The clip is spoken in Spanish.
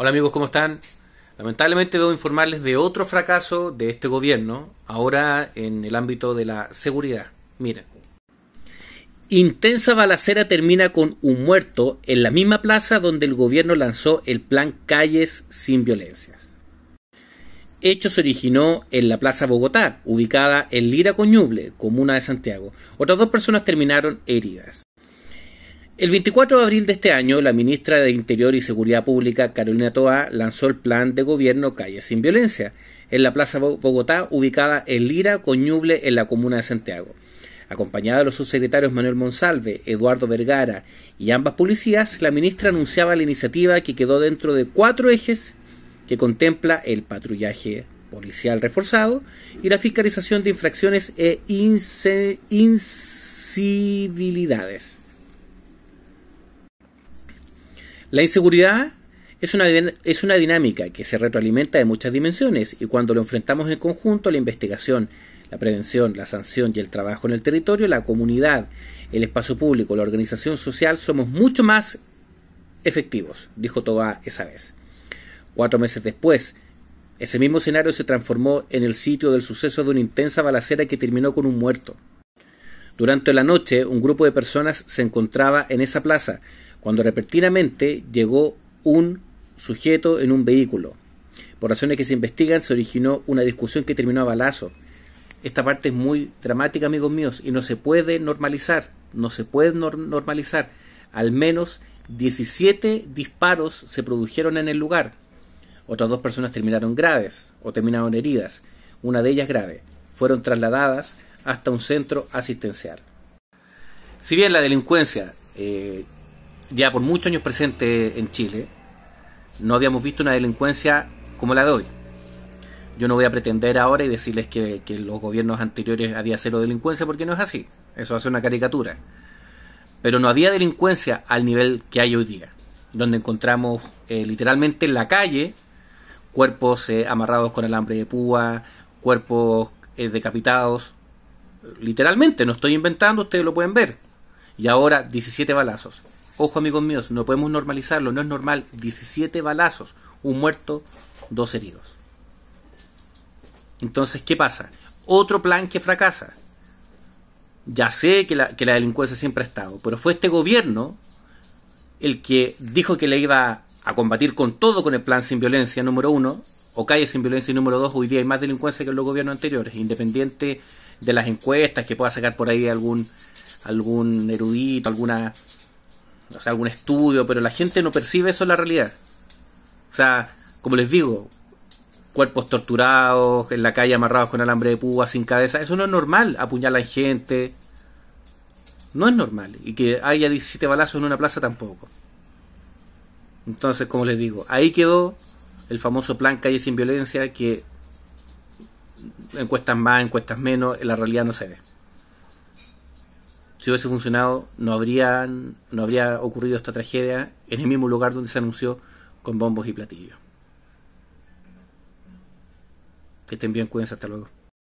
Hola amigos, ¿cómo están? Lamentablemente debo informarles de otro fracaso de este gobierno, ahora en el ámbito de la seguridad. Miren. Intensa balacera termina con un muerto en la misma plaza donde el gobierno lanzó el plan Calles sin Violencias. Hecho se originó en la Plaza Bogotá, ubicada en Lira Coñuble, comuna de Santiago. Otras dos personas terminaron heridas. El 24 de abril de este año, la ministra de Interior y Seguridad Pública, Carolina Toa, lanzó el plan de gobierno Calle sin Violencia en la Plaza Bogotá, ubicada en Lira, Coñuble, en la comuna de Santiago. Acompañada de los subsecretarios Manuel Monsalve, Eduardo Vergara y ambas policías, la ministra anunciaba la iniciativa que quedó dentro de cuatro ejes que contempla el patrullaje policial reforzado y la fiscalización de infracciones e incivilidades. La inseguridad es una, es una dinámica que se retroalimenta de muchas dimensiones y cuando lo enfrentamos en conjunto, la investigación, la prevención, la sanción y el trabajo en el territorio, la comunidad, el espacio público, la organización social, somos mucho más efectivos, dijo Tobá esa vez. Cuatro meses después, ese mismo escenario se transformó en el sitio del suceso de una intensa balacera que terminó con un muerto. Durante la noche, un grupo de personas se encontraba en esa plaza, cuando repentinamente llegó un sujeto en un vehículo. Por razones que se investigan, se originó una discusión que terminó a balazo. Esta parte es muy dramática, amigos míos, y no se puede normalizar, no se puede normalizar. Al menos 17 disparos se produjeron en el lugar. Otras dos personas terminaron graves o terminaron heridas, una de ellas grave. Fueron trasladadas hasta un centro asistencial. Si bien la delincuencia eh, ya por muchos años presente en Chile, no habíamos visto una delincuencia como la de hoy. Yo no voy a pretender ahora y decirles que, los gobiernos anteriores había cero delincuencia porque no es así. Eso hace una caricatura. Pero no había delincuencia al nivel que hay hoy día, donde encontramos eh, literalmente en la calle cuerpos eh, amarrados con alambre de púa, cuerpos eh, decapitados. Literalmente, no estoy inventando, ustedes lo pueden ver. Y ahora 17 balazos. Ojo amigos míos, no podemos normalizarlo, no es normal. 17 balazos, un muerto, dos heridos. Entonces, ¿qué pasa? Otro plan que fracasa. Ya sé que la, delincuencia siempre ha estado, pero fue este gobierno el que dijo que le iba a combatir con todo con el plan sin violencia número uno, o calle sin violencia número dos, hoy día hay más delincuencia que en los gobiernos anteriores, independiente de las encuestas que pueda sacar por ahí algún, algún erudito, alguna o sea, algún estudio, pero la gente no percibe eso en la realidad. O sea, como les digo, cuerpos torturados, en la calle amarrados con alambre de púa, sin cabeza, eso no es normal, apuñalan gente. No es normal. Y que haya 17 balazos en una plaza tampoco. Entonces, como les digo, ahí quedó el famoso plan Calle sin Violencia que encuestas más, encuestas menos, en la realidad no se ve si hubiese funcionado, no, habrían, no habría ocurrido esta tragedia en el mismo lugar donde se anunció con bombos y platillos. Que estén bien, cuídense, hasta luego.